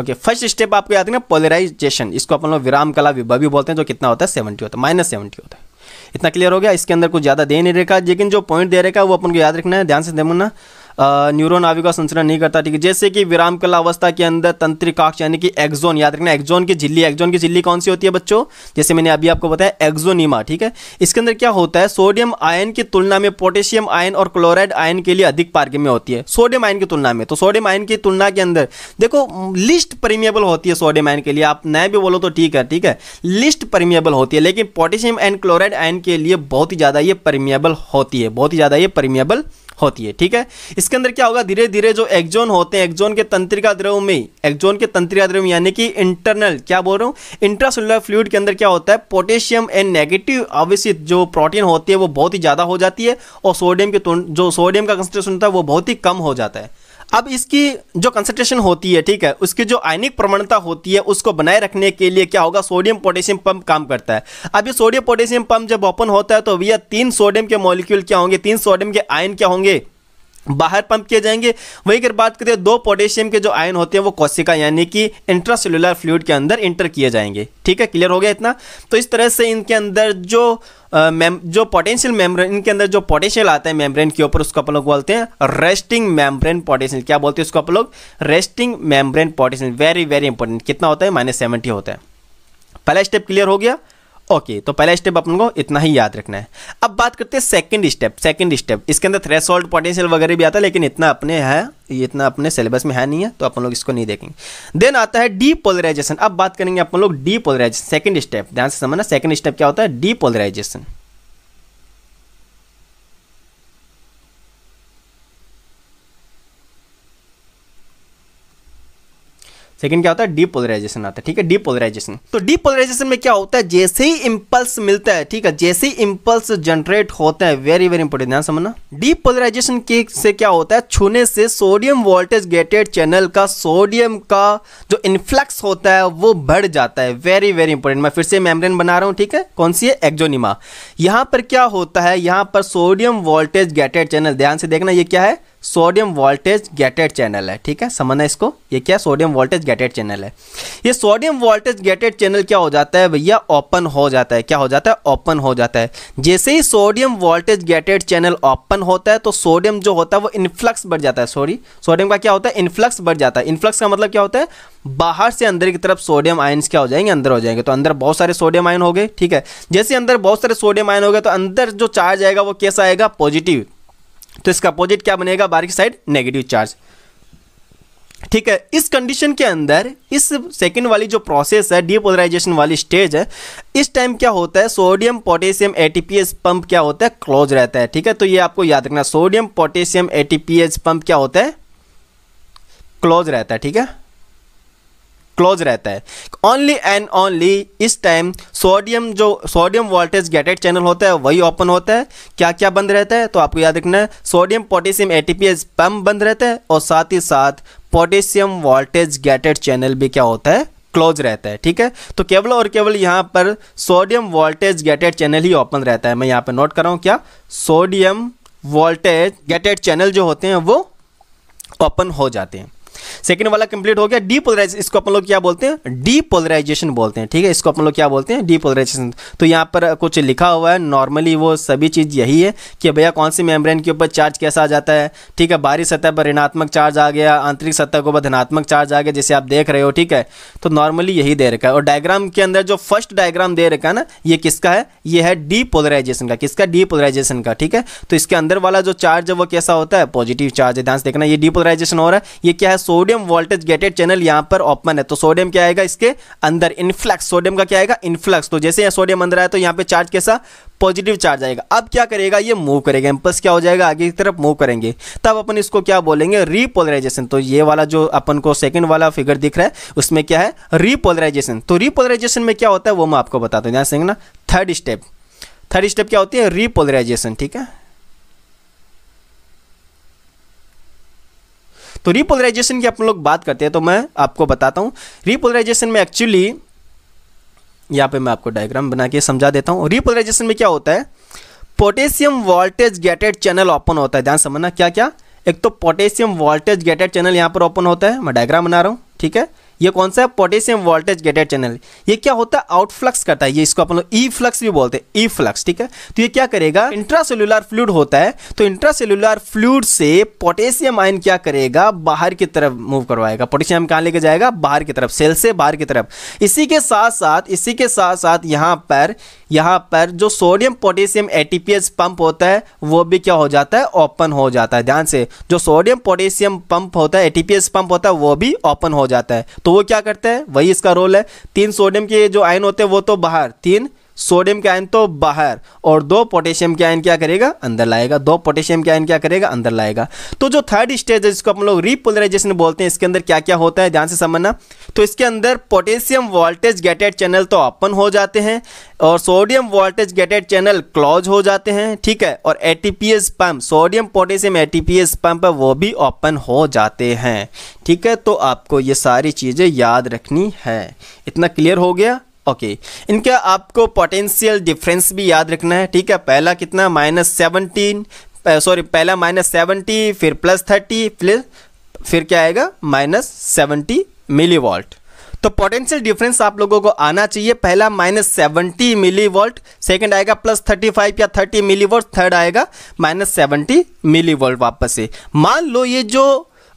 ओके फर्स्ट स्टेप आपको याद रखना पोलराइजेशन इसको अपन लोग विराम कला विभा भी बोलते हैं जो कितना होता है सेवेंटी होता है माइनस सेवेंटी होता है इतना क्लियर हो गया इसके अंदर कुछ ज़्यादा दे नहीं रखा लेकिन जो पॉइंट दे रखा है वो अपन को याद रखना है ध्यान से देना न्यूरोन नाभिक का संचरण नहीं करता ठीक है जैसे कि विराम कला अवस्था के अंदर तंत्रिकाक्ष यानी कि एक्जोन याद रखना एक्जोन की झिल्ली एक्जोन की झिल्ली कौन सी होती है बच्चों जैसे मैंने अभी आपको बताया एक्जोनीमा ठीक है इसके अंदर क्या होता है सोडियम आयन की तुलना में पोटेशियम आयन और क्लोराइड आयन के लिए अधिक पार्ग में होती है सोडियम आयन की तुलना में तो सोडियम आयन की तुलना के अंदर देखो लिस्ट परमिएबल होती है सोडियम आयन के लिए आप नए भी बोलो तो ठीक है ठीक है लिस्ट परमिएबल होती है लेकिन पोटेशियम एंड क्लोराइड आयन के लिए बहुत ही ज़्यादा ये परमिएबल होती है बहुत ही ज़्यादा ये परमिएबल होती है ठीक है इसके अंदर क्या होगा धीरे धीरे जो एक्जोन होते हैं एक्जोन के तंत्रिका द्रव में एक्जोन के तंत्रिका द्रव यानी कि इंटरनल क्या बोल रहा हूँ इंट्रासुलर फ्लूड के अंदर क्या होता है पोटेशियम एंड नेगेटिव आवेशित जो प्रोटीन होती है वो बहुत ही ज़्यादा हो जाती है और सोडियम के जो सोडियम का कंसेंट्रेशन होता है वो बहुत ही कम हो जाता है अब इसकी जो कंसनट्रेशन होती है ठीक है उसकी जो आयनिक प्रवणता होती है उसको बनाए रखने के लिए क्या होगा सोडियम पोटेशियम पंप काम करता है अब ये सोडियम पोटेशियम पंप जब ओपन होता है तो भैया तीन सोडियम के मॉलिक्यूल क्या होंगे तीन सोडियम के आयन क्या होंगे बाहर पंप किए जाएंगे वहीं अगर बात करें दो पोटेशियम के जो आयन होते हैं वो कोशिका यानी कि इंट्रासेलुलर फ्लूड के अंदर इंटर किए जाएंगे ठीक है क्लियर हो गया इतना तो इस तरह से इनके अंदर जो आ, जो पोटेंशियल मेम्ब्रेन इनके अंदर जो पोटेंशियल आता है मेम्ब्रेन के ऊपर उसको अपन लोग बोलते हैं रेस्टिंग मेम्ब्रेन पोटेंशियल क्या बोलते हैं उसको अपन लोग resting membrane potential very very important कितना होता है माइनस सेवेंटी होता है पहला स्टेप क्लियर हो गया ओके तो पहला स्टेप अपन को इतना ही याद रखना है अब बात करते हैं सेकंड स्टेप सेकंड स्टेप इसके अंदर थ्रेस पोटेंशियल वगैरह भी आता है लेकिन इतना अपने है ये इतना अपने सिलेबस में है नहीं है तो अपन लोग इसको नहीं देखेंगे देन आता है डीपोलराइजेशन अब बात करेंगे अपन लोग डीपोलराइजेशन सेकंड स्टेप ध्यान से समझना सेकंड स्टेप क्या होता है डीपोलराइजेशन सेकंड क्या होता है डीपोलराइजेशन आता है ठीक है डीपोलराइजेशन तो डीपोलराइजेशन में क्या होता है जैसे ही इंपल्स मिलता है ठीक है जैसे ही इंपल्स जनरेट होते हैं वेरी वेरी इंपोर्टेंट ध्यान समझना डीपोलराइजेशन के से क्या होता है छूने से सोडियम वोल्टेज गेटेड चैनल का सोडियम का जो इन्फ्लक्स होता है वो बढ़ जाता है वेरी वेरी इंपोर्टेंट मैं फिर से मेम्ब्रेन बना रहा हूँ ठीक है कौन सी है एक्जोनिमा यहाँ पर क्या होता है यहाँ पर सोडियम वोल्टेज गेटेड चैनल ध्यान से देखना ये क्या है सोडियम वोल्टेज गेटेड चैनल है ठीक है समझना इसको ये क्या सोडियम वोल्टेज गेटेड चैनल है ये सोडियम वोल्टेज गेटेड चैनल क्या हो जाता है भैया ओपन हो जाता है क्या हो जाता है ओपन हो जाता है जैसे ही sodium voltage gated channel open होता है तो सोडियम जो होता है वो इन्फ्लक्स बढ़ जाता है सॉरी सोडियम का क्या होता है इन्फ्लक्स बढ़ जाता है इन्फ्लक्स का मतलब क्या होता है बाहर से अंदर की तरफ सोडियम आयन्स क्या हो जाएंगे अंदर हो जाएंगे तो अंदर बहुत सारे सोडियम आयन हो गए ठीक है जैसे अंदर बहुत सारे सोडियम आयन हो गए तो अंदर जो चार्ज आएगा वो कैसा आएगा पॉजिटिव तो इसका अपोजिट क्या बनेगा बाहर की साइड नेगेटिव चार्ज ठीक है इस कंडीशन के अंदर इस सेकंड वाली जो प्रोसेस है डीपोलराइजेशन वाली स्टेज है इस टाइम क्या होता है सोडियम पोटेशियम एटीपीएस पंप क्या होता है क्लोज रहता है ठीक है तो ये आपको याद रखना सोडियम पोटेशियम एटीपीएस पंप क्या होता है क्लोज रहता है ठीक है क्लोज रहता है ओनली एंड ओनली इस टाइम सोडियम जो सोडियम वोल्टेज गेटेड चैनल होता है वही ओपन होता है क्या क्या बंद रहता है तो आपको याद रखना है सोडियम पोटेशियम एटीपीएस पंप बंद रहता है और साथ ही साथ पोटेशियम वोल्टेज गेटेड चैनल भी क्या होता है क्लोज रहता है ठीक है तो केवल और केवल यहाँ पर सोडियम वोल्टेज गेटेड चैनल ही ओपन रहता है मैं यहाँ पर नोट कर रहा हूँ क्या सोडियम वोल्टेज गेटेड चैनल जो होते हैं वो ओपन हो जाते हैं सेकंड वाला कंप्लीट हो गया डीपोलराइज इसको अपन लोग क्या बोलते हैं डीपोलराइजेशन बोलते हैं ठीक है इसको अपन लोग क्या बोलते हैं डीपोलराइजेशन तो यहाँ पर कुछ लिखा हुआ है नॉर्मली वो सभी चीज़ यही है कि भैया कौन सी मेम्ब्रेन के ऊपर चार्ज कैसा आ जाता है ठीक है बाहरी सतह पर ऋणात्मक चार्ज आ गया आंतरिक सतह के ऊपर धनात्मक चार्ज आ गया जैसे आप देख रहे हो ठीक है तो नॉर्मली यही दे रखा है और डायग्राम के अंदर जो फर्स्ट डायग्राम दे रखा है ना ये किसका है ये है डीपोलराइजेशन का किसका डीपोलराइजेशन का ठीक है तो इसके अंदर वाला जो चार्ज है वो कैसा होता है पॉजिटिव चार्ज है ध्यान से देखना ये डीपोलराइजेशन हो रहा है ये क्या है सोल सोडियम वोल्टेज गेटेड चैनल यहां पर ओपन है तो सोडियम क्या आएगा इसके अंदर इनफ्लक्स सोडियम का क्या आएगा इनफ्लक्स तो जैसे यहां सोडियम अंदर आया तो यहां पे चार्ज कैसा पॉजिटिव चार्ज आएगा अब क्या करेगा ये मूव करेगा एम्पस क्या हो जाएगा आगे की तरफ मूव करेंगे तब अपन इसको क्या बोलेंगे रीपोलराइजेशन तो ये वाला जो अपन को सेकंड वाला फिगर दिख रहा है उसमें क्या है रीपोलराइजेशन तो रीपोलराइजेशन में क्या होता है वो मैं आपको बताता हूँ ध्यान से ना थर्ड स्टेप थर्ड स्टेप क्या होती है रीपोलराइजेशन ठीक है तो रिपोलराइजेशन की आप लोग बात करते हैं तो मैं आपको बताता हूँ रिपोलराइजेशन में एक्चुअली यहाँ पे मैं आपको डायग्राम बना के समझा देता हूँ रिपोलराइजेशन में क्या होता है potassium voltage gated channel open होता है ध्यान समझना क्या क्या एक तो पोटेशियम वोल्टेज गेटेड चैनल यहाँ पर ओपन होता है मैं डायग्राम बना रहा हूँ ठीक है ये कौन सा है पोटेशियम वोल्टेज गेटेड चैनल ये क्या होता है आउटफ्लक्स करता है ये इसको अपन लोग ई फ्लक्स भी बोलते हैं ई फ्लक्स ठीक है तो ये क्या करेगा इंट्रासेलुलर फ्लूड होता है तो इंट्रासेलुलर फ्लूड से पोटेशियम आयन क्या करेगा बाहर की तरफ मूव करवाएगा पोटेशियम कहाँ लेके जाएगा बाहर की तरफ सेल से बाहर की तरफ इसी के साथ साथ इसी के साथ साथ यहाँ पर यहाँ पर जो सोडियम पोटेशियम ए पंप होता है वो भी क्या हो जाता है ओपन हो जाता है ध्यान से जो सोडियम पोटेशियम पंप होता है ए पंप होता है वो भी ओपन हो जाता है तो वो क्या करते हैं वही इसका रोल है तीन सोडियम के जो आयन होते हैं वो तो बाहर तीन सोडियम के आयन तो बाहर और दो पोटेशियम के आयन क्या करेगा अंदर लाएगा दो पोटेशियम के आयन क्या करेगा अंदर लाएगा तो जो थर्ड स्टेज है जिसको हम लोग रीपोलराइजेशन बोलते हैं इसके अंदर क्या क्या होता है ध्यान से समझना तो इसके अंदर पोटेशियम वोल्टेज गेटेड चैनल तो ओपन हो जाते हैं और sodium voltage gated channel close हो जाते हैं ठीक है और ATPase pump sodium potassium ATPase pump वो भी ओपन हो जाते हैं ठीक है तो आपको ये सारी चीज़ें याद रखनी है इतना क्लियर हो गया ओके okay. इनका आपको पोटेंशियल डिफरेंस भी याद रखना है ठीक है पहला कितना माइनस सेवनटीन सॉरी पहला माइनस सेवनटी फिर प्लस थर्टी प्लस फिर क्या आएगा माइनस सेवनटी मिली वॉल्ट तो पोटेंशियल डिफरेंस आप लोगों को आना चाहिए पहला minus seventy millivolt second आएगा प्लस थर्टी फाइव या थर्टी मिली वोल्ट थर्ड आएगा माइनस सेवनटी मिली वोल्ट वापस से मान लो ये जो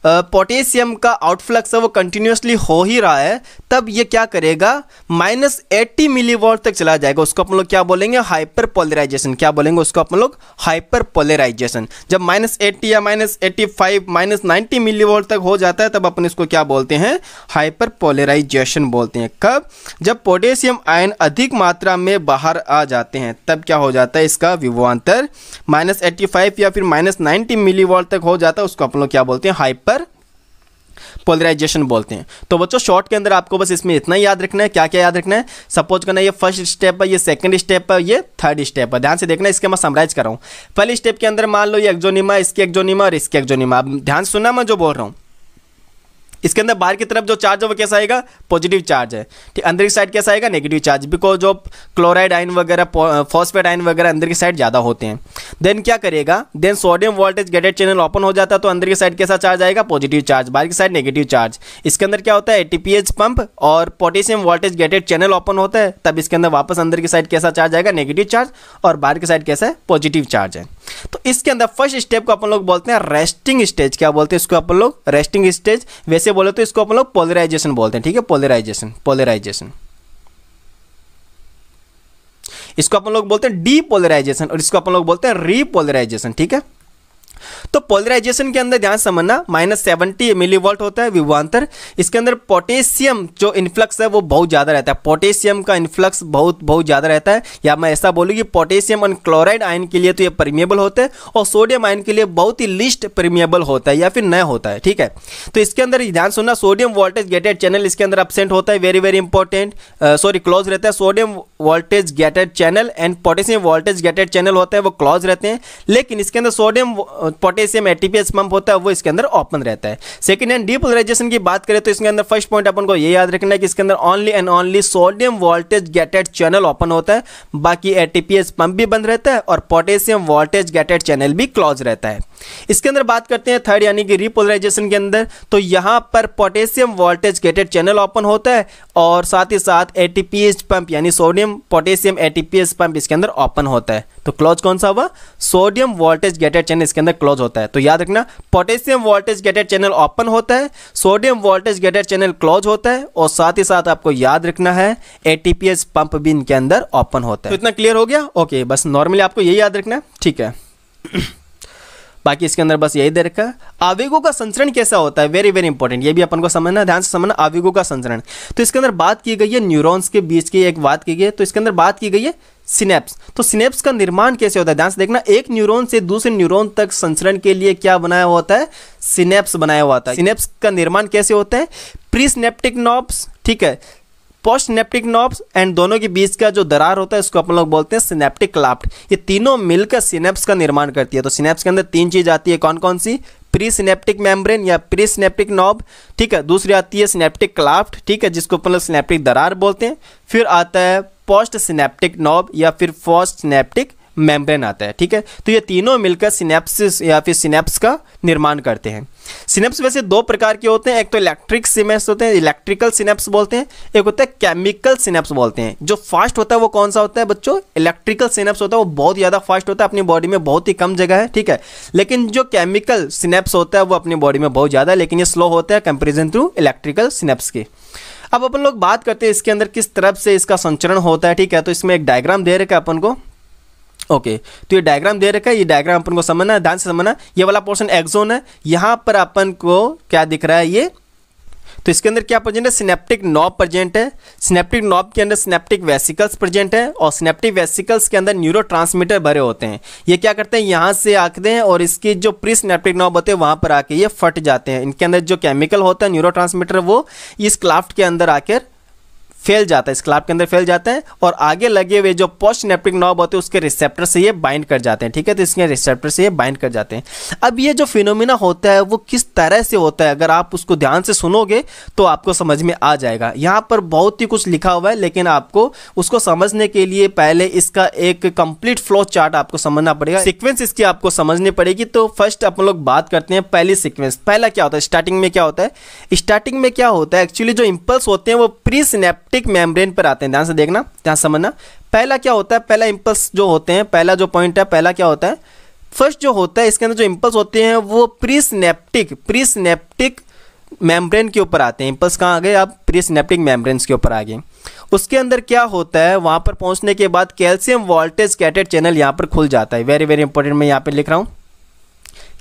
पोटेशियम का आउटफ्लक्स है वो कंटिन्यूसली हो ही रहा है तब ये क्या करेगा माइनस एट्टी मिली तक चला जाएगा उसको अपन लोग क्या बोलेंगे हाइपर पोलराइजेशन क्या बोलेंगे उसको अपन लोग हाइपर पोलराइजेशन जब माइनस एट्टी या minus eighty five minus ninety milli तक हो जाता है तब अपन इसको क्या बोलते हैं हाइपर पोलराइजेशन बोलते हैं कब जब पोटेशियम आयन अधिक मात्रा में बाहर आ जाते हैं तब क्या हो जाता है इसका विवांतर माइनस एट्टी फाइव या फिर माइनस नाइन्टी मिली तक हो जाता है उसको अपन लोग क्या बोलते हैं हाइपर पोलराइजेशन बोलते हैं तो बच्चों शॉर्ट के अंदर आपको बस इसमें इतना याद रखना है क्या क्या याद रखना है सपोज करना ये फर्स्ट स्टेप है ये सेकंड स्टेप है ये थर्ड स्टेप है ध्यान से देखना इसके मैं समराइज कर रहा हूँ पहले स्टेप के अंदर मान लो ये एक्जोनिमा इसके एक्जोनिमा और इसके एक्जोनिमा अब ध्यान सुना मैं जो बोल रहा हूँ इसके अंदर बाहर की तरफ जो चार्ज है वो कैसा आएगा पॉजिटिव चार्ज है ठीक अंदर की साइड कैसा आएगा नेगेटिव चार्ज बिकॉज जो क्लोराइड आयन वगैरह फॉस्फेट आयन वगैरह अंदर की साइड ज़्यादा होते हैं देन क्या करेगा then sodium voltage gated channel open हो जाता है तो अंदर की साइड कैसा चार्ज आएगा पॉजिटिव चार्ज बाहर की साइड नेगेटिव चार्ज इसके अंदर क्या होता है एटीपीएच पंप और potassium voltage gated channel open होता है तब इसके अंदर वापस अंदर की साइड कैसा चार्ज आएगा नेगेटिव चार्ज और बाहर की साइड कैसा है पॉजिटिव चार्ज है तो इसके अंदर फर्स्ट स्टेप को अपन लोग बोलते हैं रेस्टिंग स्टेज क्या बोलते हैं इसको अपन लोग रेस्टिंग स्टेज वैसे बोले तो इसको अपन लोग पोलराइजेशन बोलते हैं ठीक है पोलराइजेशन पोलराइजेशन इसको अपन लोग बोलते हैं डीपोलराइजेशन और इसको अपन लोग बोलते हैं रीपोलराइजेशन ठीक है तो पोलराइजेशन के अंदर ध्यान समझना माइनस सेवेंटी मिली वोल्ट होता है विवान्तर इसके अंदर पोटेशियम जो इन्फ्लक्स है वो बहुत ज़्यादा रहता है पोटेशियम का इन्फ्लक्स बहुत बहुत ज़्यादा रहता है या मैं ऐसा बोलूँ कि पोटेशियम एंड क्लोराइड आयन के लिए तो ये परमिएबल होते हैं और सोडियम आयन के लिए बहुत ही लिस्ट परमिएबल होता है या फिर न होता है ठीक है तो इसके अंदर ध्यान सुनना सोडियम वोल्टेज गेटेड चैनल इसके अंदर अपसेंट होता है very very important sorry close रहता है sodium voltage gated channel and potassium voltage gated channel होता है वो क्लोज रहते हैं लेकिन इसके अंदर सोडियम पोटेशियम एटीपीएस पंप होता है वो इसके अंदर ओपन रहता है सेकेंड हैंड डीपोलराइजेशन की बात करें तो इसके अंदर फर्स्ट पॉइंट अपन को ये याद रखना है कि इसके अंदर only and only sodium voltage gated channel open होता है बाकी एटीपीएस पंप भी बंद रहता है और पोटेशियम वोल्टेज गेटेड चैनल भी क्लोज रहता है इसके अंदर बात करते हैं थर्ड यानी कि रिपोलराइजेशन के अंदर तो यहां पर potassium voltage gated channel open होता है और साथ ही साथ एटीपीएस पंप यानी सोडियम पोटेशियम एटीपीएस पंप इसके अंदर ओपन होता है तो क्लोज कौन सा हुआ सोडियम वोल्टेज गेटेड चैनल इसके अंदर क्लोज होता है तो याद रखना potassium voltage gated channel open होता है sodium voltage gated channel close होता है और साथ ही साथ आपको याद रखना है एटीपीएस पंप भी इनके अंदर ओपन होता है तो इतना क्लियर हो गया ओके बस नॉर्मली आपको यही याद रखना है ठीक है बाकी इसके अंदर बस यही दे रखा है आवेगों का संचरण कैसा होता है वेरी वेरी इंपॉर्टेंट ये भी अपन को समझना ध्यान से समझना आवेगों का संचरण तो इसके अंदर बात की गई है न्यूरॉन्स के बीच की एक बात की गई है तो इसके अंदर बात की गई है सिनेप्स तो सिनेप्स का निर्माण कैसे होता है ध्यान से देखना एक न्यूरॉन से दूसरे न्यूरॉन तक संचरण के लिए क्या बनाया होता है सिनेप्स बनाया हुआ था है सिनेप्स का निर्माण कैसे होता है स्नेप्टिक नॉब्स ठीक है पोस्ट नेप्टिक नॉब्स एंड दोनों के बीच का जो दरार होता है इसको अपन लोग बोलते हैं सिनेप्टिक क्लाफ्ट ये तीनों मिलकर सिनेप्स का निर्माण करती है तो सिनेप्स के अंदर तीन चीज आती है कौन कौन सी प्री सिनेप्टिक मेम्ब्रेन या प्री सिनेप्टिक नॉब ठीक है दूसरी आती है सिनेप्टिक क्लाफ्ट ठीक है जिसको अपन लोग सिनेप्टिक दरार बोलते हैं फिर आता है पोस्ट सिनेप्टिक नॉब या फिर पोस्ट सिनेप्टिक मेम्ब्रेन आता है ठीक है तो ये तीनों मिलकर सिनेप्सिस या फिर सिनेप्स का निर्माण करते हैं सिनेप्स वैसे दो प्रकार के होते हैं एक तो इलेक्ट्रिक सिनेप्स होते हैं इलेक्ट्रिकल सिनेप्स बोलते हैं एक होता है केमिकल सिनेप्स बोलते हैं जो फास्ट होता है वो कौन सा होता है बच्चों इलेक्ट्रिकल सिनेप्स होता है वो बहुत ज़्यादा फास्ट होता है अपनी बॉडी में बहुत ही कम जगह है ठीक है लेकिन जो केमिकल सिनेप्स होता है वो अपनी बॉडी में बहुत ज़्यादा लेकिन ये स्लो होता है कंपेरिजन थ्रू इलेक्ट्रिकल सिनेप्स के अब अपन लोग बात करते हैं इसके अंदर किस तरफ से इसका संचरण होता है ठीक है तो इसमें एक डायग्राम दे रखा है अपन को ओके okay, तो ये डायग्राम दे रखा है ये डायग्राम अपन को समझना है ध्यान से समझना ये वाला पोर्शन एक्सोन है यहाँ पर अपन को क्या दिख रहा है ये तो इसके अंदर क्या प्रेजेंट है सिनेप्टिक नॉब प्रेजेंट है सिनेप्टिक नॉब के अंदर सिनेप्टिक वेसिकल्स प्रेजेंट है और सिनेप्टिक वेसिकल्स के अंदर न्यूरो भरे होते हैं ये क्या करते हैं यहाँ से आते हैं और इसके जो प्री सिनेप्टिक नॉब होते हैं वहाँ पर आके ये फट जाते हैं इनके अंदर जो केमिकल होता है न्यूरो वो इस क्लाफ्ट के अंदर आकर फैल जाता है इस के अंदर फैल जाते हैं और आगे लगे हुए जो पोस्ट नेप्टिक नॉब होते हैं उसके रिसेप्टर से ये बाइंड कर जाते हैं ठीक है तो इसके रिसेप्टर से ये बाइंड कर जाते हैं अब ये जो फिनोमिना होता है वो किस तरह से होता है अगर आप उसको ध्यान से सुनोगे तो आपको समझ में आ जाएगा यहाँ पर बहुत ही कुछ लिखा हुआ है लेकिन आपको उसको समझने के लिए पहले इसका एक कंप्लीट फ्लो चार्ट आपको समझना पड़ेगा सिक्वेंस इसकी आपको समझनी पड़ेगी तो फर्स्ट अपन लोग बात करते हैं पहली सिक्वेंस पहला क्या होता है स्टार्टिंग में क्या होता है स्टार्टिंग में क्या होता है एक्चुअली जो इम्पल्स होते हैं वो प्री ऑप्टिक मेम्ब्रेन पर आते हैं ध्यान से देखना ध्यान समझना पहला क्या होता है पहला इम्पल्स जो होते हैं पहला जो पॉइंट है पहला क्या होता है फर्स्ट जो होता है इसके अंदर जो इम्पल्स होते हैं वो प्रीस्नेप्टिक प्रीस्नेप्टिक मेम्ब्रेन के ऊपर आते हैं इम्पल्स कहाँ आ गए आप प्रीस्नेप्टिक मेम्ब्रेन्स के ऊपर आ गए उसके अंदर क्या होता है वहाँ पर पहुँचने के बाद कैल्शियम वोल्टेज कैटेड चैनल यहाँ पर खुल जाता है वेरी वेरी इंपॉर्टेंट मैं यहाँ पर लिख रहा हूँ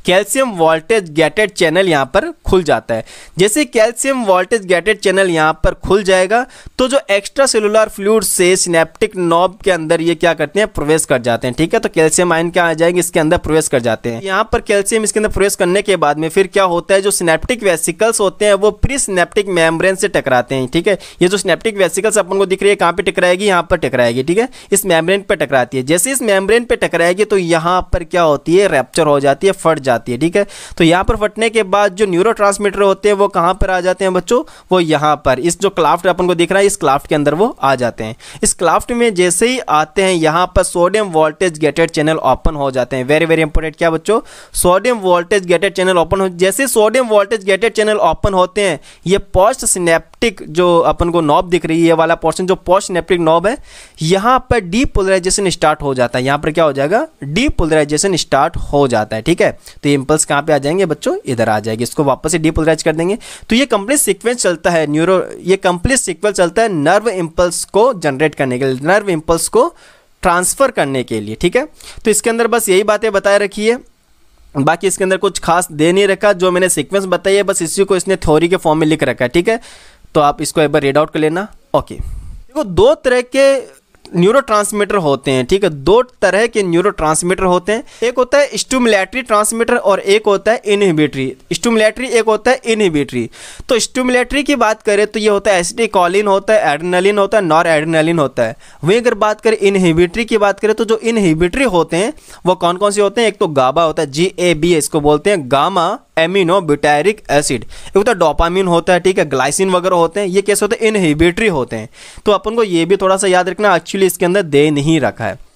कैल्शियम वोल्टेज गेटेड चैनल यहाँ पर खुल जाता है जैसे कैल्शियम वोल्टेज गेटेड चैनल यहाँ पर खुल जाएगा तो जो एक्स्ट्रा सेलुलर फ्लूड से सिनेप्टिक नॉब के अंदर ये क्या करते हैं प्रवेश कर जाते हैं ठीक है तो कैल्शियम आयन क्या आ जाएंगे इसके अंदर प्रवेश कर जाते हैं यहाँ पर कैल्शियम इसके अंदर प्रवेश करने के बाद में फिर क्या होता है जो सिनेप्टिक वेसिकल्स होते हैं वो प्री सिनेप्टिक मेम्ब्रेन से टकराते हैं ठीक है ये जो सिनेप्टिक वेसिकल्स अपन को दिख रही है कहाँ पर टकराएगी यहाँ पर टकराएगी ठीक है इस मेम्ब्रेन पर टकराती है जैसे इस मेम्ब्रेन पर टकराएगी तो यहाँ पर क्या होती है रैप्चर हो जाती है फट जाती जाती है ठीक है तो यहाँ पर फटने के बाद जो न्यूरो होते हैं वो कहाँ पर आ जाते हैं बच्चों वो यहाँ पर इस जो क्लाफ्ट अपन को दिख रहा है इस क्लाफ्ट के अंदर वो आ जाते हैं इस क्लाफ्ट में जैसे ही आते हैं यहाँ पर sodium voltage gated channel open हो जाते हैं वेरी वेरी इंपॉर्टेंट क्या बच्चों sodium voltage gated channel open हो जैसे sodium voltage gated channel open होते हैं ये पोस्ट स्नैप नेप्टिक जो अपन को नॉब दिख रही है ये वाला पोर्शन जो पोस्ट नेप्टिक नॉब है यहाँ पर डीप पोलराइजेशन स्टार्ट हो जाता है यहाँ पर क्या हो जाएगा डीप पोलराइजेशन स्टार्ट हो जाता है ठीक है तो ये इंपल्स कहाँ पर आ जाएंगे बच्चों इधर आ जाएगी इसको वापस से डीप पोलराइज कर देंगे तो ये कंप्लीट सिक्वेंस चलता है न्यूरो ये कंप्लीट सिक्वेंस चलता है नर्व इम्पल्स को जनरेट करने के लिए नर्व इम्पल्स को ट्रांसफ़र करने के लिए ठीक है तो इसके अंदर बस यही बातें बताए रखी है बाकी इसके अंदर कुछ खास दे नहीं रखा जो मैंने सीक्वेंस बताई है बस इसी को इसने थ्योरी के फॉर्म में लिख रखा है ठीक है तो आप इसको एक बार रेड आउट कर लेना ओके देखो दो तरह के न्यूरो ट्रांसमीटर होते हैं ठीक है दो तरह के न्यूरो ट्रांसमीटर होते हैं एक होता है स्टूमुलेटरी ट्रांसमीटर और एक होता है इनहिबिटरी स्टूमुलेटरी एक होता है इनहिबिटरी तो स्टूमुलेटरी की बात करें तो ये होता है कॉलिन होता है एडनलिन होता है नॉर एडनलिन होता है वहीं अगर बात करें इनहिबिटरी की बात करें तो जो इनहिबिटरी होते हैं वो कौन कौन से होते हैं एक तो गाबा होता है जी ए बी इसको बोलते हैं गामा एमिनो एसिड एक तो डोपामिन होता है ठीक है ग्लाइसिन वगैरह होते हैं ये कैसे होते हैं इनहिबिटरी होते हैं तो अपन को ये भी थोड़ा सा याद रखना एक्चुअली इसके अंदर दे नहीं रखा है